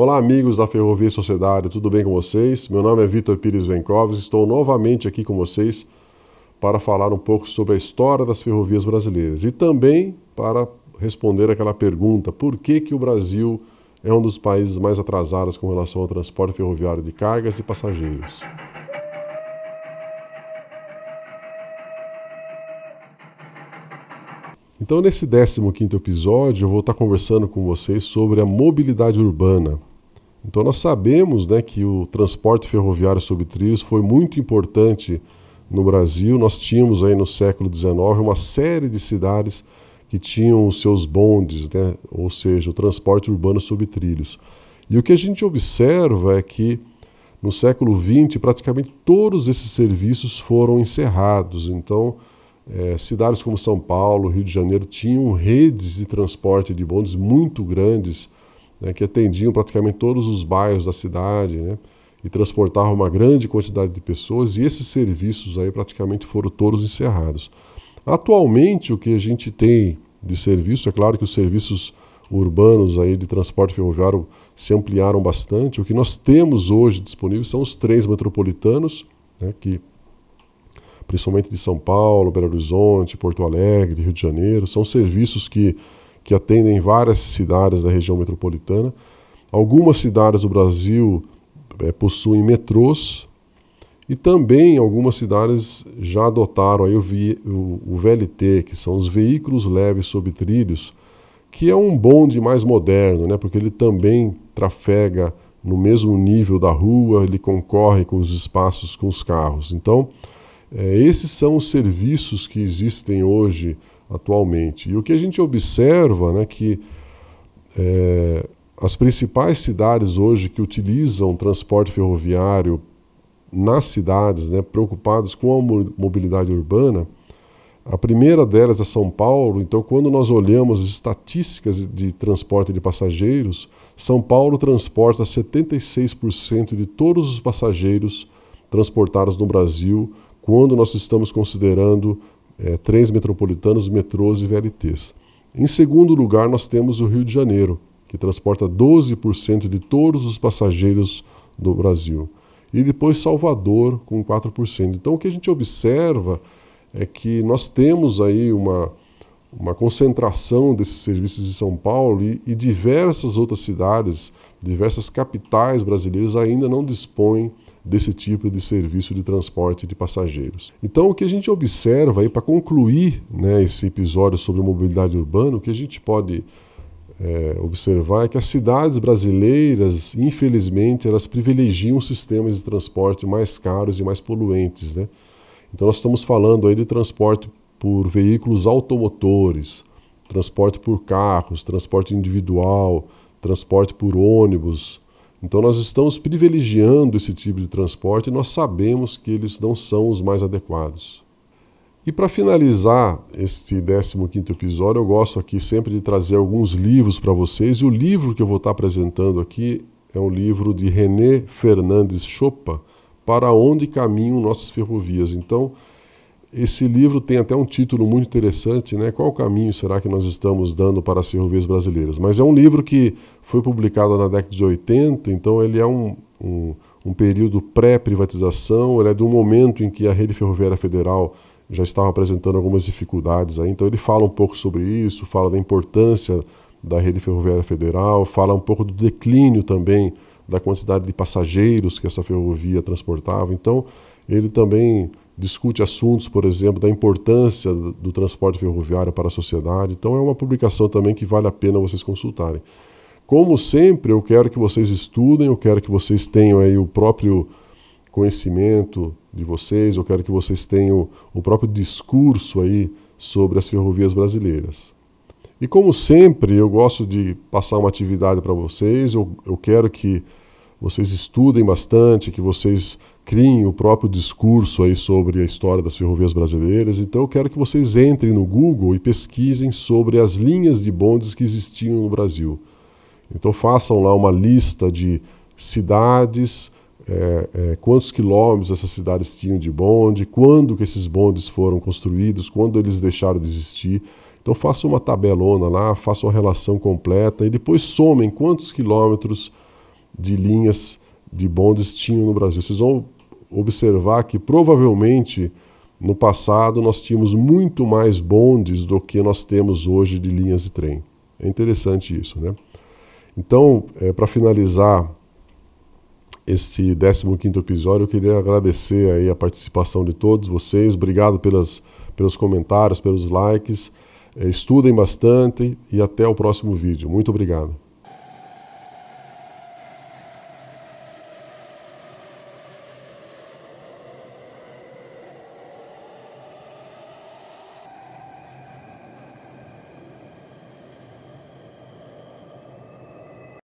Olá, amigos da Ferrovia Sociedade, tudo bem com vocês? Meu nome é Vitor Pires Venkovs, estou novamente aqui com vocês para falar um pouco sobre a história das ferrovias brasileiras e também para responder aquela pergunta: por que, que o Brasil é um dos países mais atrasados com relação ao transporte ferroviário de cargas e passageiros? Então, nesse 15 episódio, eu vou estar conversando com vocês sobre a mobilidade urbana, então nós sabemos né, que o transporte ferroviário sobre trilhos foi muito importante no Brasil. Nós tínhamos aí no século XIX uma série de cidades que tinham os seus bondes, né, ou seja, o transporte urbano sobre trilhos. E o que a gente observa é que no século XX praticamente todos esses serviços foram encerrados. Então é, cidades como São Paulo, Rio de Janeiro tinham redes de transporte de bondes muito grandes né, que atendiam praticamente todos os bairros da cidade, né, e transportavam uma grande quantidade de pessoas, e esses serviços aí praticamente foram todos encerrados. Atualmente, o que a gente tem de serviço, é claro que os serviços urbanos aí de transporte ferroviário se ampliaram bastante. O que nós temos hoje disponível são os trens metropolitanos, né, que principalmente de São Paulo, Belo Horizonte, Porto Alegre, Rio de Janeiro, são serviços que que atendem várias cidades da região metropolitana. Algumas cidades do Brasil é, possuem metrôs e também algumas cidades já adotaram aí o, o, o, VLT, que são os veículos leves sobre trilhos, que é um bonde mais moderno, né? porque ele também trafega no mesmo nível da rua, ele concorre com os espaços com os carros. Então, é, esses são os serviços que existem hoje atualmente. E o que a gente observa é né, que é, as principais cidades hoje que utilizam transporte ferroviário nas cidades, né, preocupados com a mobilidade urbana, a primeira delas é São Paulo. Então, quando nós olhamos as estatísticas de transporte de passageiros, São Paulo transporta 76% de todos os passageiros transportados no Brasil, quando nós estamos considerando é, trens metropolitanos, metrôs e VLTs. Em segundo lugar, nós temos o Rio de Janeiro, que transporta 12% de todos os passageiros do Brasil. E depois Salvador, com 4%. Então, o que a gente observa é que nós temos aí uma, uma concentração desses serviços de São Paulo e, e diversas outras cidades, diversas capitais brasileiras ainda não dispõem desse tipo de serviço de transporte de passageiros. Então, o que a gente observa aí para concluir né, esse episódio sobre mobilidade urbana, o que a gente pode é, observar é que as cidades brasileiras, infelizmente, elas privilegiam sistemas de transporte mais caros e mais poluentes, né? Então, nós estamos falando aí de transporte por veículos automotores, transporte por carros, transporte individual, transporte por ônibus, então, nós estamos privilegiando esse tipo de transporte e nós sabemos que eles não são os mais adequados. E para finalizar este 15 episódio, eu gosto aqui sempre de trazer alguns livros para vocês. E o livro que eu vou estar tá apresentando aqui é um livro de René Fernandes Chopa, Para Onde Caminham Nossas Ferrovias. Então, esse livro tem até um título muito interessante, né? Qual caminho será que nós estamos dando para as ferrovias brasileiras? Mas é um livro que foi publicado na década de 80, então ele é um, um, um período pré-privatização, ele é do momento em que a rede ferroviária federal já estava apresentando algumas dificuldades aí, então ele fala um pouco sobre isso, fala da importância da rede ferroviária federal, fala um pouco do declínio também da quantidade de passageiros que essa ferrovia transportava. Então, ele também discute assuntos, por exemplo, da importância do transporte ferroviário para a sociedade. Então, é uma publicação também que vale a pena vocês consultarem. Como sempre, eu quero que vocês estudem, eu quero que vocês tenham aí o próprio conhecimento de vocês, eu quero que vocês tenham o próprio discurso aí sobre as ferrovias brasileiras. E como sempre, eu gosto de passar uma atividade para vocês, eu, eu quero que vocês estudem bastante, que vocês criem o próprio discurso aí sobre a história das ferrovias brasileiras. Então eu quero que vocês entrem no Google e pesquisem sobre as linhas de bondes que existiam no Brasil. Então façam lá uma lista de cidades, é, é, quantos quilômetros essas cidades tinham de bonde, quando que esses bondes foram construídos, quando eles deixaram de existir. Então faça uma tabelona lá, faça uma relação completa e depois somem quantos quilômetros de linhas de bondes tinham no Brasil. Vocês vão observar que provavelmente no passado nós tínhamos muito mais bondes do que nós temos hoje de linhas de trem. É interessante isso, né? Então, é, para finalizar este 15º episódio, eu queria agradecer aí a participação de todos vocês. Obrigado pelas, pelos comentários, pelos likes. É, estudem bastante e até o próximo vídeo. Muito obrigado.